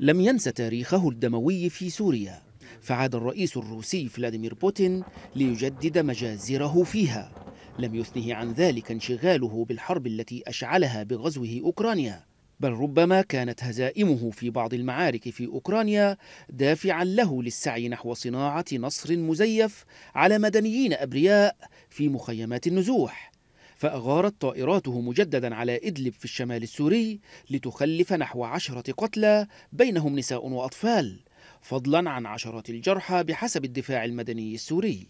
لم ينس تاريخه الدموي في سوريا فعاد الرئيس الروسي فلاديمير بوتين ليجدد مجازره فيها لم يثنه عن ذلك انشغاله بالحرب التي أشعلها بغزوه أوكرانيا بل ربما كانت هزائمه في بعض المعارك في أوكرانيا دافعا له للسعي نحو صناعة نصر مزيف على مدنيين أبرياء في مخيمات النزوح فأغارت طائراته مجددا على إدلب في الشمال السوري لتخلف نحو عشرة قتلى بينهم نساء وأطفال فضلا عن عشرات الجرحى بحسب الدفاع المدني السوري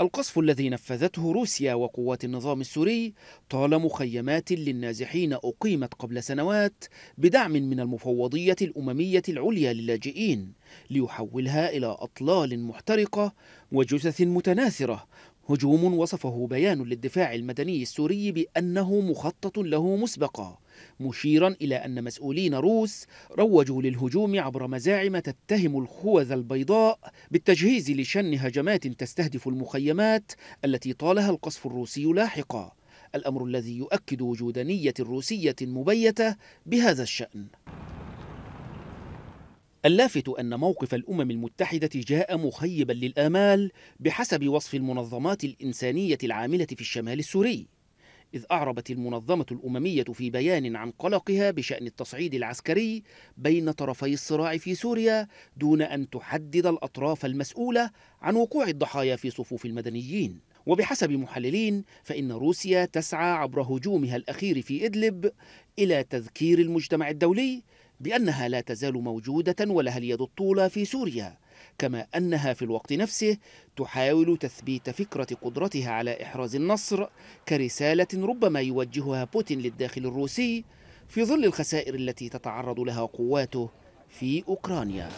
القصف الذي نفذته روسيا وقوات النظام السوري طال مخيمات للنازحين أقيمت قبل سنوات بدعم من المفوضية الأممية العليا للاجئين ليحولها إلى أطلال محترقة وجثث متناثرة هجوم وصفه بيان للدفاع المدني السوري بأنه مخطط له مسبقا مشيرا إلى أن مسؤولين روس روجوا للهجوم عبر مزاعم تتهم الخوذ البيضاء بالتجهيز لشن هجمات تستهدف المخيمات التي طالها القصف الروسي لاحقا الأمر الذي يؤكد وجود نية روسية مبيتة بهذا الشأن اللافت أن موقف الأمم المتحدة جاء مخيبا للآمال بحسب وصف المنظمات الإنسانية العاملة في الشمال السوري إذ أعربت المنظمة الأممية في بيان عن قلقها بشأن التصعيد العسكري بين طرفي الصراع في سوريا دون أن تحدد الأطراف المسؤولة عن وقوع الضحايا في صفوف المدنيين وبحسب محللين فإن روسيا تسعى عبر هجومها الأخير في إدلب إلى تذكير المجتمع الدولي بأنها لا تزال موجودة ولها اليد الطولة في سوريا كما أنها في الوقت نفسه تحاول تثبيت فكرة قدرتها على إحراز النصر كرسالة ربما يوجهها بوتين للداخل الروسي في ظل الخسائر التي تتعرض لها قواته في أوكرانيا